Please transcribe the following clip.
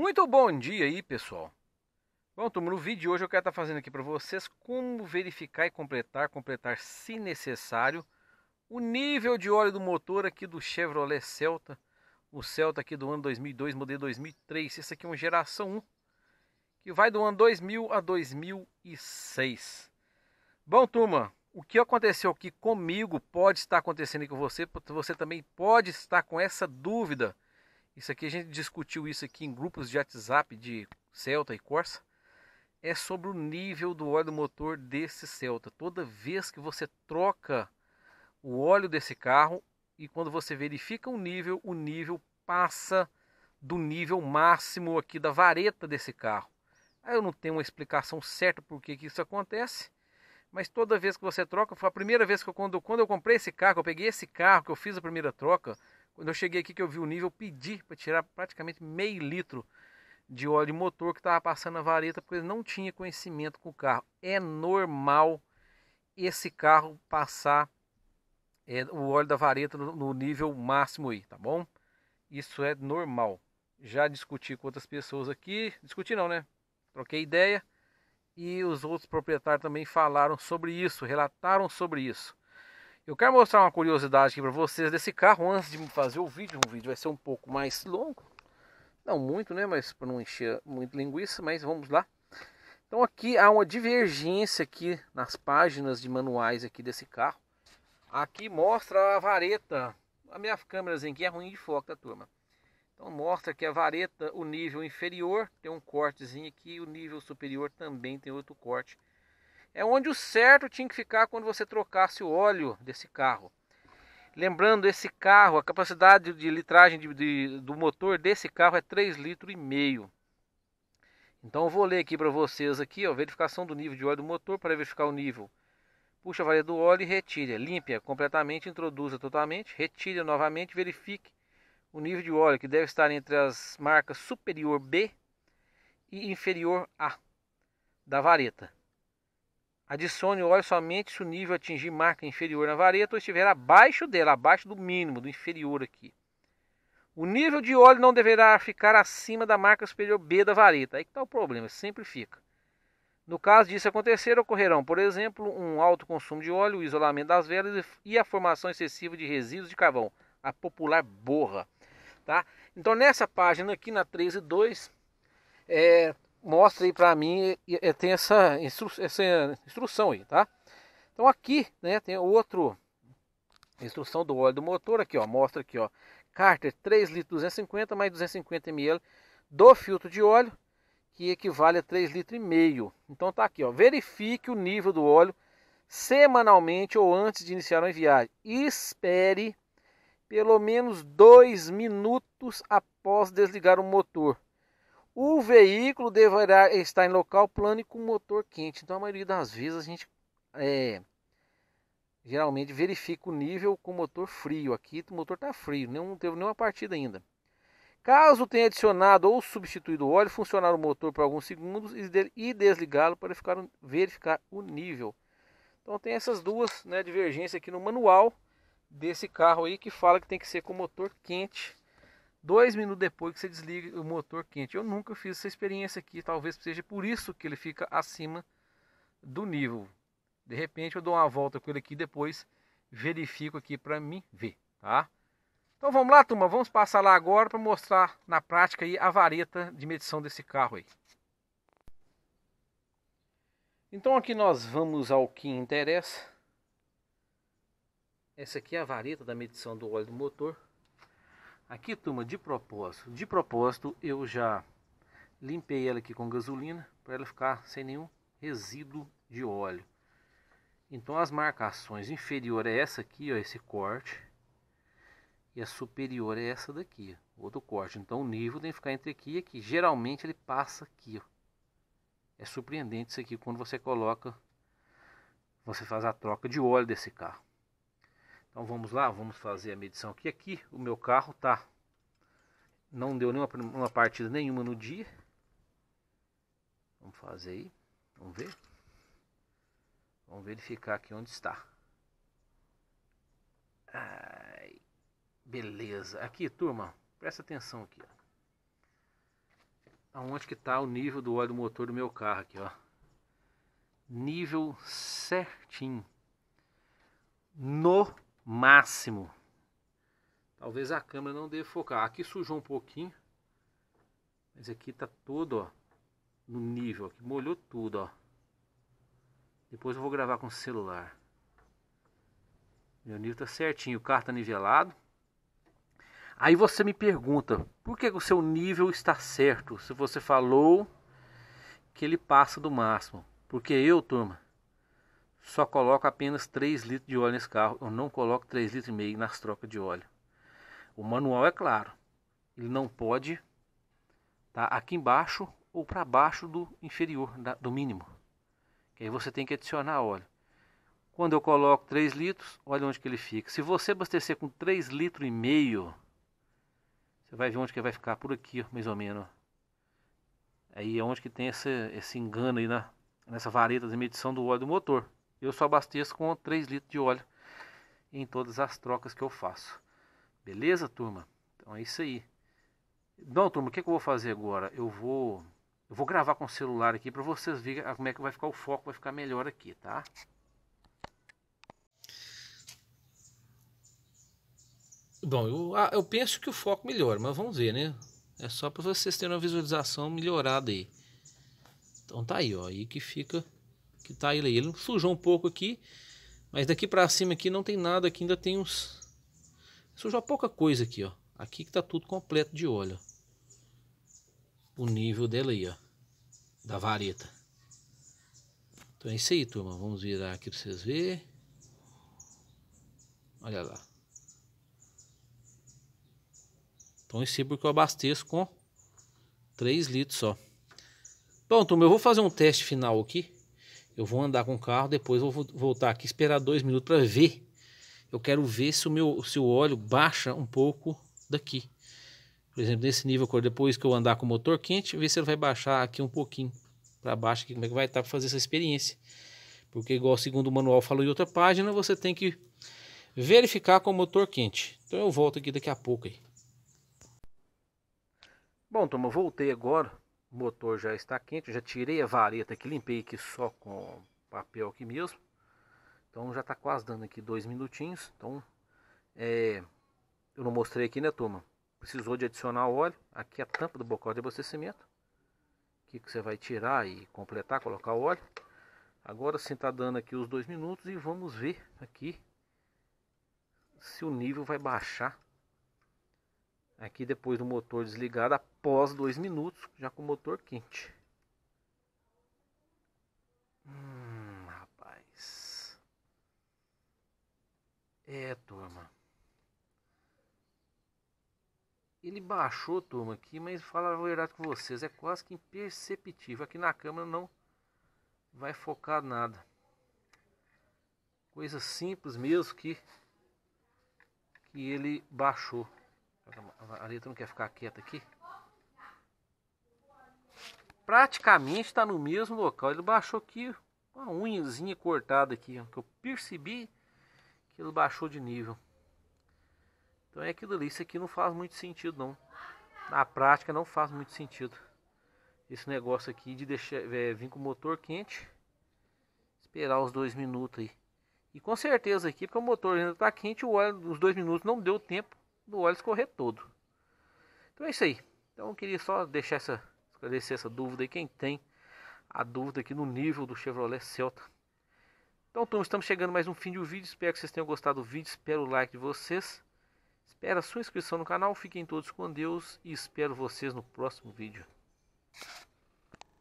Muito bom dia aí, pessoal. Bom, turma, no vídeo de hoje eu quero estar tá fazendo aqui para vocês como verificar e completar, completar se necessário, o nível de óleo do motor aqui do Chevrolet Celta, o Celta aqui do ano 2002, modelo 2003. Esse aqui é uma geração 1, que vai do ano 2000 a 2006. Bom, turma, o que aconteceu aqui comigo pode estar acontecendo com você, você também pode estar com essa dúvida isso aqui a gente discutiu isso aqui em grupos de WhatsApp de Celta e Corsa. É sobre o nível do óleo do motor desse Celta. Toda vez que você troca o óleo desse carro e quando você verifica o nível, o nível passa do nível máximo aqui da vareta desse carro. Aí eu não tenho uma explicação certa por que, que isso acontece, mas toda vez que você troca, foi a primeira vez que eu, quando, quando eu comprei esse carro, eu peguei esse carro que eu fiz a primeira troca, quando eu cheguei aqui que eu vi o nível, eu pedi para tirar praticamente meio litro de óleo de motor que estava passando a vareta, porque ele não tinha conhecimento com o carro. É normal esse carro passar é, o óleo da vareta no, no nível máximo aí, tá bom? Isso é normal. Já discuti com outras pessoas aqui, discuti não, né? Troquei ideia e os outros proprietários também falaram sobre isso, relataram sobre isso. Eu quero mostrar uma curiosidade aqui para vocês desse carro antes de fazer o vídeo. O vídeo vai ser um pouco mais longo. Não muito, né? Mas para não encher muito linguiça, mas vamos lá. Então aqui há uma divergência aqui nas páginas de manuais aqui desse carro. Aqui mostra a vareta. A minha câmera aqui é ruim de foco, tá, turma? Então mostra que a vareta, o nível inferior tem um cortezinho aqui, o nível superior também tem outro corte é onde o certo tinha que ficar quando você trocasse o óleo desse carro. Lembrando, esse carro, a capacidade de litragem de, de, do motor desse carro é 3,5 litros e meio. Então vou ler aqui para vocês aqui, ó, verificação do nível de óleo do motor para verificar o nível. Puxa a varia do óleo e retire, limpa completamente, introduza totalmente, retire novamente, verifique o nível de óleo que deve estar entre as marcas superior B e inferior A da vareta. Adicione óleo somente se o nível atingir marca inferior na vareta ou estiver abaixo dela, abaixo do mínimo, do inferior aqui. O nível de óleo não deverá ficar acima da marca superior B da vareta. Aí que está o problema, sempre fica. No caso disso acontecer, ocorrerão, por exemplo, um alto consumo de óleo, o isolamento das velas e a formação excessiva de resíduos de carvão, a popular borra. Tá? Então, nessa página aqui, na 13.2, é, mostra aí para mim, tem essa, instru essa instrução aí, tá? Então aqui, né, tem outro instrução do óleo do motor aqui, ó, mostra aqui, ó, Carter 3 litros 250 mais 250 ml do filtro de óleo, que equivale a 3 litros e meio. Então tá aqui, ó, verifique o nível do óleo semanalmente ou antes de iniciar uma viagem. Espere pelo menos dois minutos após desligar o motor o veículo deverá estar em local plano e com motor quente. Então, a maioria das vezes a gente é, geralmente verifica o nível com motor frio. Aqui o motor está frio, não teve nenhuma partida ainda. Caso tenha adicionado ou substituído o óleo, funcionar o motor por alguns segundos e desligá-lo para ficar, verificar o nível. Então tem essas duas né, divergências aqui no manual desse carro aí que fala que tem que ser com motor quente dois minutos depois que você desliga o motor quente. Eu nunca fiz essa experiência aqui, talvez seja por isso que ele fica acima do nível. De repente eu dou uma volta com ele aqui depois verifico aqui para mim ver, tá? Então vamos lá, turma, vamos passar lá agora para mostrar na prática aí a vareta de medição desse carro aí. Então aqui nós vamos ao que interessa. Essa aqui é a vareta da medição do óleo do motor. Aqui, turma, de propósito, de propósito eu já limpei ela aqui com gasolina para ela ficar sem nenhum resíduo de óleo. Então as marcações inferior é essa aqui, ó, esse corte, e a superior é essa daqui, outro corte. Então o nível tem que ficar entre aqui e aqui. Geralmente ele passa aqui. Ó. É surpreendente isso aqui quando você coloca, você faz a troca de óleo desse carro. Então vamos lá, vamos fazer a medição aqui. Aqui o meu carro tá, não deu nenhuma uma partida nenhuma no dia. Vamos fazer aí, vamos ver. Vamos verificar aqui onde está. Ai, beleza. Aqui, turma, presta atenção aqui. Ó. Aonde que está o nível do óleo do motor do meu carro aqui, ó. Nível certinho. No máximo. Talvez a câmera não dê focar. Aqui sujou um pouquinho. Mas aqui tá todo, ó, no nível. Aqui molhou tudo, ó. Depois eu vou gravar com o celular. Meu nível tá certinho, o carro tá nivelado. Aí você me pergunta, por que o seu nível está certo? Se você falou que ele passa do máximo. Porque eu, turma, só coloco apenas 3 litros de óleo nesse carro, eu não coloco 3 litros e meio nas trocas de óleo. O manual é claro, ele não pode tá aqui embaixo ou para baixo do inferior, da, do mínimo. Que aí você tem que adicionar óleo. Quando eu coloco 3 litros, olha onde que ele fica. Se você abastecer com 3 litros e meio, você vai ver onde que vai ficar por aqui, mais ou menos. Aí é onde que tem esse, esse engano aí na, nessa vareta de medição do óleo do motor eu só abasteço com 3 litros de óleo em todas as trocas que eu faço. Beleza, turma? Então é isso aí. Então, turma, o que, é que, eu vou fazer agora? Eu vou, eu vou gravar com o celular aqui para vocês verem como é que vai ficar o foco, vai ficar melhor aqui, tá? Bom, eu, ah, eu penso que o foco melhora, mas vamos ver, né? É só para vocês terem uma visualização melhorada aí. Então tá aí, ó, aí que fica que tá ele aí. Ele sujou um pouco aqui, mas daqui para cima aqui não tem nada aqui, ainda tem uns... Sujou pouca coisa aqui, ó. Aqui que tá tudo completo de óleo. O nível dela aí, ó. Da vareta. Então é isso aí, turma. Vamos virar aqui para vocês verem. Olha lá. Então esse porque eu abasteço com 3 litros só. Bom, turma, eu vou fazer um teste final aqui. Eu vou andar com o carro, depois vou voltar aqui, esperar dois minutos para ver. Eu quero ver se o meu se o óleo baixa um pouco daqui. Por exemplo, nesse nível, depois que eu andar com o motor quente, ver se ele vai baixar aqui um pouquinho para baixo, aqui, como é que vai estar tá para fazer essa experiência. Porque igual segundo o manual falou em outra página, você tem que verificar com o motor quente. Então eu volto aqui daqui a pouco aí. Bom, turma, voltei agora o motor já está quente, eu já tirei a vareta que limpei aqui só com papel aqui mesmo. Então já está quase dando aqui dois minutinhos. Então é, eu não mostrei aqui, né, turma? Precisou de adicionar óleo. Aqui a tampa do bocal de abastecimento. Aqui que você vai tirar e completar, colocar o óleo. Agora sim está dando aqui os dois minutos e vamos ver aqui se o nível vai baixar Aqui depois do motor desligado, após dois minutos, já com o motor quente. Hum, rapaz. É, turma. Ele baixou, turma, aqui, mas falar a verdade com vocês, é quase que imperceptível. Aqui na câmera não vai focar nada. Coisa simples mesmo que, que ele baixou. A letra não quer ficar quieta aqui. Praticamente está no mesmo local. Ele baixou aqui uma unhazinha cortada aqui. Ó, que eu percebi que ele baixou de nível. Então é aquilo ali. Isso aqui não faz muito sentido não. Na prática não faz muito sentido. Esse negócio aqui de deixar, é, vir com o motor quente. Esperar os dois minutos aí. E com certeza aqui, porque o motor ainda está quente, o óleo dos dois minutos não deu tempo do óleo escorrer todo. Então é isso aí. Então eu queria só deixar essa esclarecer essa dúvida aí quem tem a dúvida aqui no nível do Chevrolet Celta. Então, turma, estamos chegando mais um fim de um vídeo. Espero que vocês tenham gostado do vídeo, espero o like de vocês. Espero a sua inscrição no canal. Fiquem todos com Deus e espero vocês no próximo vídeo.